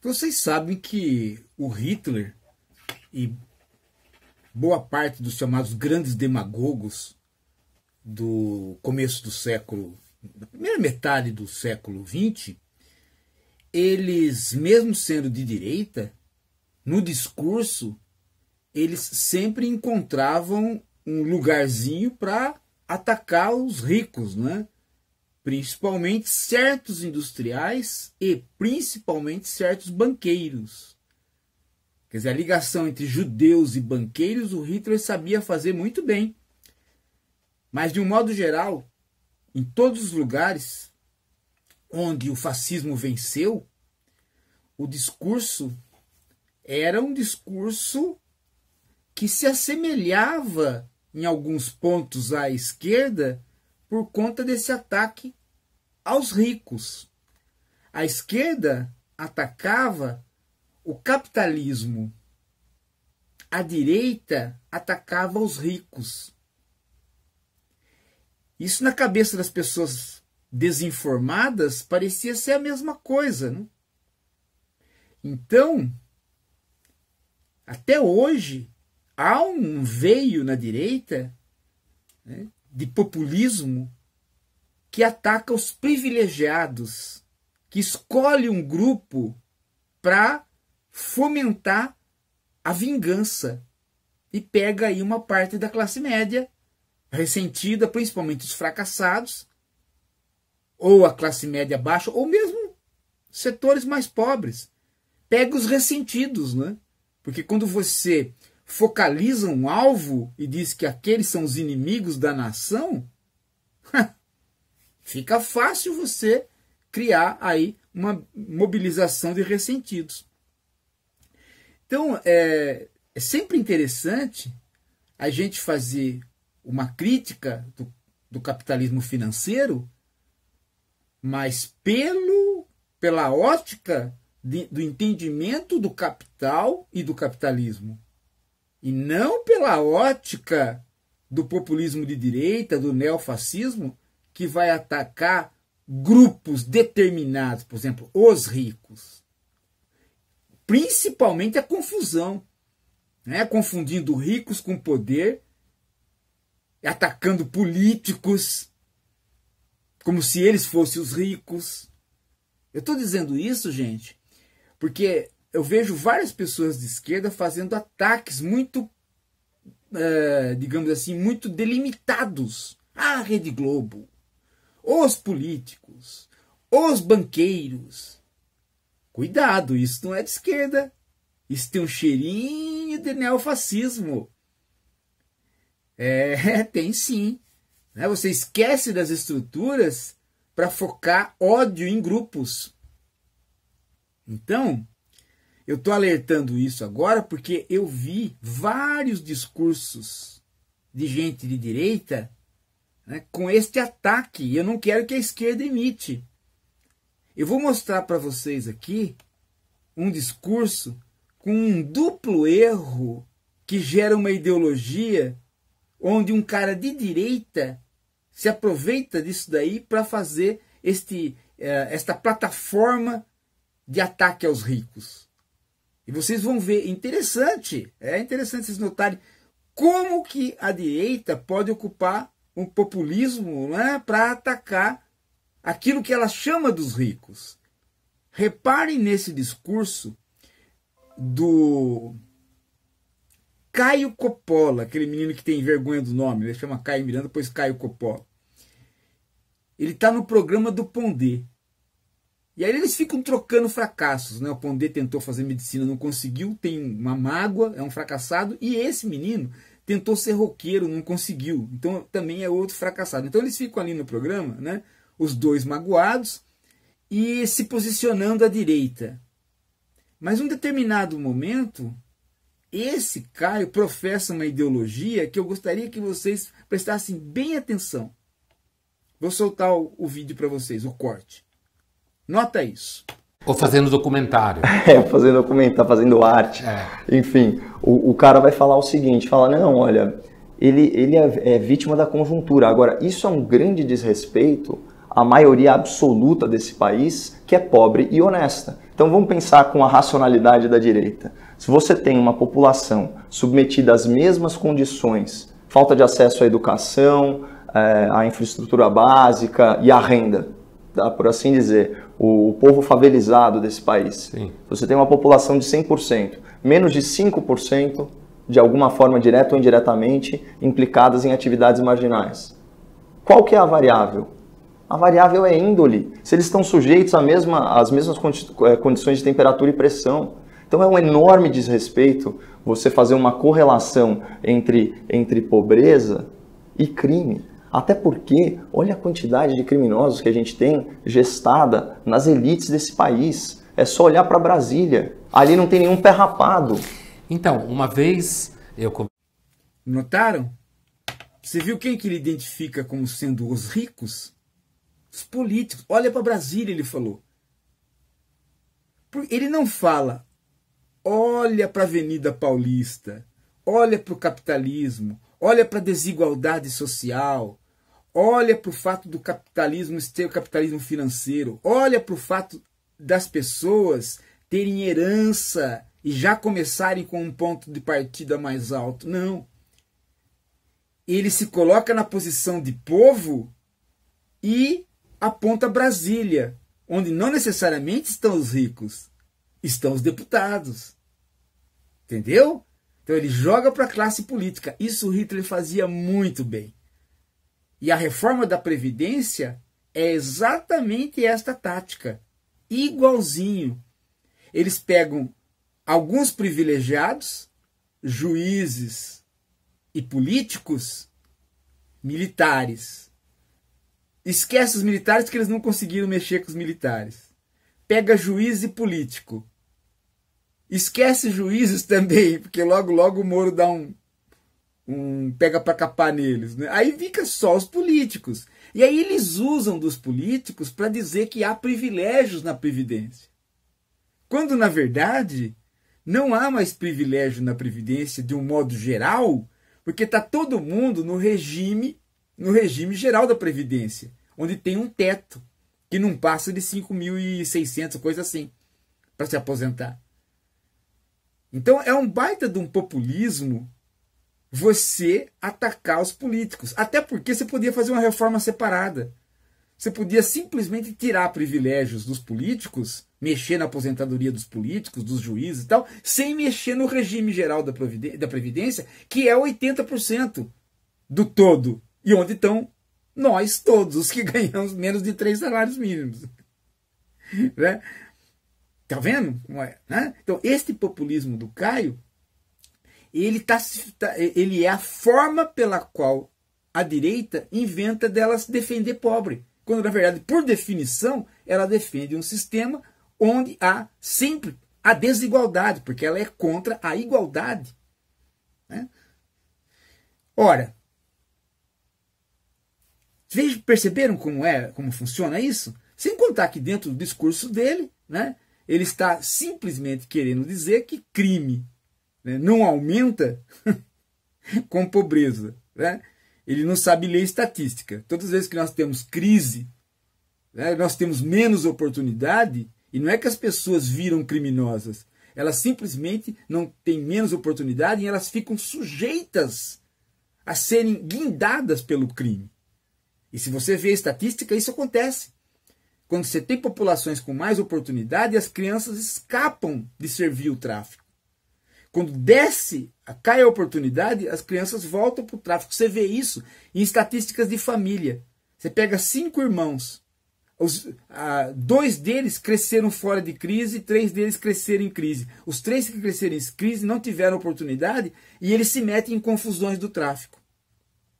Vocês sabem que o Hitler e boa parte dos chamados grandes demagogos do começo do século, da primeira metade do século XX, eles, mesmo sendo de direita, no discurso, eles sempre encontravam um lugarzinho para atacar os ricos, né? principalmente certos industriais e principalmente certos banqueiros. Quer dizer, a ligação entre judeus e banqueiros o Hitler sabia fazer muito bem. Mas, de um modo geral, em todos os lugares onde o fascismo venceu, o discurso era um discurso que se assemelhava em alguns pontos à esquerda por conta desse ataque aos ricos. A esquerda atacava o capitalismo. A direita atacava os ricos. Isso na cabeça das pessoas desinformadas parecia ser a mesma coisa. Né? Então, até hoje, há um veio na direita né, de populismo que ataca os privilegiados, que escolhe um grupo para fomentar a vingança e pega aí uma parte da classe média ressentida, principalmente os fracassados, ou a classe média baixa, ou mesmo setores mais pobres. Pega os ressentidos, né? Porque quando você focaliza um alvo e diz que aqueles são os inimigos da nação, Fica fácil você criar aí uma mobilização de ressentidos. Então, é, é sempre interessante a gente fazer uma crítica do, do capitalismo financeiro, mas pelo pela ótica de, do entendimento do capital e do capitalismo, e não pela ótica do populismo de direita, do neofascismo, que vai atacar grupos determinados, por exemplo, os ricos. Principalmente a confusão, né? confundindo ricos com poder, atacando políticos, como se eles fossem os ricos. Eu estou dizendo isso, gente, porque eu vejo várias pessoas de esquerda fazendo ataques muito, é, digamos assim, muito delimitados. à Rede Globo, os políticos, os banqueiros. Cuidado, isso não é de esquerda. Isso tem um cheirinho de neofascismo. É, tem sim. Né, você esquece das estruturas para focar ódio em grupos. Então, eu estou alertando isso agora porque eu vi vários discursos de gente de direita né, com este ataque. Eu não quero que a esquerda imite. Eu vou mostrar para vocês aqui um discurso com um duplo erro que gera uma ideologia onde um cara de direita se aproveita disso daí para fazer este, eh, esta plataforma de ataque aos ricos. E vocês vão ver, interessante, é interessante vocês notarem como que a direita pode ocupar um populismo né, para atacar aquilo que ela chama dos ricos. Reparem nesse discurso do Caio Coppola, aquele menino que tem vergonha do nome, ele chama Caio Miranda, depois Caio Coppola. Ele está no programa do Pondé. E aí eles ficam trocando fracassos, né? O Pondé tentou fazer medicina, não conseguiu, tem uma mágoa, é um fracassado, e esse menino tentou ser roqueiro, não conseguiu. Então também é outro fracassado. Então eles ficam ali no programa, né? Os dois magoados e se posicionando à direita. Mas num determinado momento, esse Caio professa uma ideologia que eu gostaria que vocês prestassem bem atenção. Vou soltar o, o vídeo para vocês, o corte. Nota isso. Ou fazendo documentário. É, fazendo documentário, fazendo arte. É. Enfim, o, o, cara vai falar o seguinte, fala, não, olha, ele, ele é, é vítima da conjuntura. Agora, isso é um grande desrespeito à maioria absoluta desse país, que é pobre e honesta. Então vamos pensar com a racionalidade da direita. Se você tem uma população submetida às mesmas condições, falta de acesso à educação, eh, à infraestrutura básica e à renda, por assim dizer, o povo favelizado desse país. Sim. Você tem uma população de 100%, menos de 5%, de alguma forma, direta ou indiretamente, implicadas em atividades marginais. Qual que é a variável? A variável é índole. Se eles estão sujeitos à mesma, às mesmas eh, condições de temperatura e pressão. Então é um enorme desrespeito você fazer uma correlação entre, entre pobreza e crime. Até porque, olha a quantidade de criminosos que a gente tem gestada nas elites desse país. É só olhar para Brasília. Ali não tem nenhum pé rapado. Então, uma vez eu. Notaram? Você viu quem que ele identifica como sendo os ricos? Os políticos. Olha para Brasília, ele falou. Ele não fala, olha para a Avenida Paulista, olha para o capitalismo, olha para a desigualdade social, olha para o fato do capitalismo ter o capitalismo financeiro, olha para o fato das pessoas terem herança e já começarem com um ponto de partida mais alto. Não. Ele se coloca na posição de povo e aponta Brasília, onde não necessariamente estão os ricos, estão os deputados. Entendeu? Então ele joga para a classe política. Isso Hitler fazia muito bem. E a reforma da Previdência é exatamente esta tática. Igualzinho. Eles pegam alguns privilegiados, juízes e políticos, militares. Esquece os militares que eles não conseguiram mexer com os militares. Pega juiz e político Esquece juízes também, porque logo, logo o Moro dá um, um pega para capar neles. Né? Aí fica só os políticos. E aí eles usam dos políticos para dizer que há privilégios na Previdência. Quando, na verdade, não há mais privilégio na Previdência de um modo geral, porque está todo mundo no regime, no regime geral da Previdência, onde tem um teto que não passa de 5.600, coisa assim, para se aposentar. Então é um baita de um populismo você atacar os políticos. Até porque você podia fazer uma reforma separada. Você podia simplesmente tirar privilégios dos políticos, mexer na aposentadoria dos políticos, dos juízes e tal, sem mexer no regime geral da, da Previdência, que é 80% do todo. E onde estão nós todos, os que ganhamos menos de três salários mínimos. Né? Tá vendo como é? Né? Então, este populismo do Caio, ele, tá, tá, ele é a forma pela qual a direita inventa dela se defender pobre. Quando, na verdade, por definição, ela defende um sistema onde há sempre a desigualdade, porque ela é contra a igualdade. Né? Ora, vocês perceberam como é, como funciona isso? Sem contar que dentro do discurso dele, né, ele está simplesmente querendo dizer que crime né, não aumenta com pobreza. Né? Ele não sabe ler estatística. Todas as vezes que nós temos crise, né, nós temos menos oportunidade, e não é que as pessoas viram criminosas, elas simplesmente não têm menos oportunidade e elas ficam sujeitas a serem guindadas pelo crime. E se você vê a estatística, isso acontece. Quando você tem populações com mais oportunidade, as crianças escapam de servir o tráfico. Quando desce, cai a oportunidade, as crianças voltam para o tráfico. Você vê isso em estatísticas de família. Você pega cinco irmãos, os, ah, dois deles cresceram fora de crise, três deles cresceram em crise. Os três que cresceram em crise não tiveram oportunidade e eles se metem em confusões do tráfico.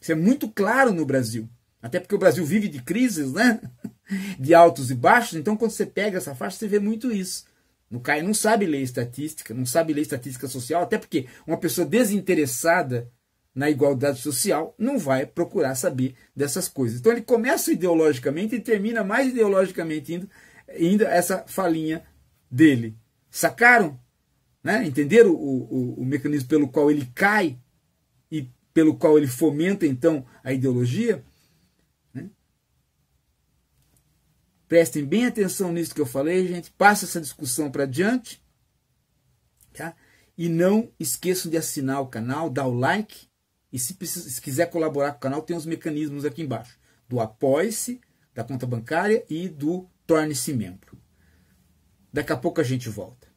Isso é muito claro no Brasil. Até porque o Brasil vive de crises, né? De altos e baixos. Então, quando você pega essa faixa, você vê muito isso. No cara não sabe ler estatística, não sabe ler estatística social, até porque uma pessoa desinteressada na igualdade social não vai procurar saber dessas coisas. Então ele começa ideologicamente e termina mais ideologicamente ainda, ainda essa falinha dele. Sacaram? Né? Entenderam o, o, o mecanismo pelo qual ele cai e pelo qual ele fomenta então a ideologia? Prestem bem atenção nisso que eu falei, gente. Passa essa discussão para adiante. Tá? E não esqueçam de assinar o canal, dar o like. E se, precisa, se quiser colaborar com o canal, tem os mecanismos aqui embaixo. Do apoie-se, da conta bancária e do torne-se membro. Daqui a pouco a gente volta.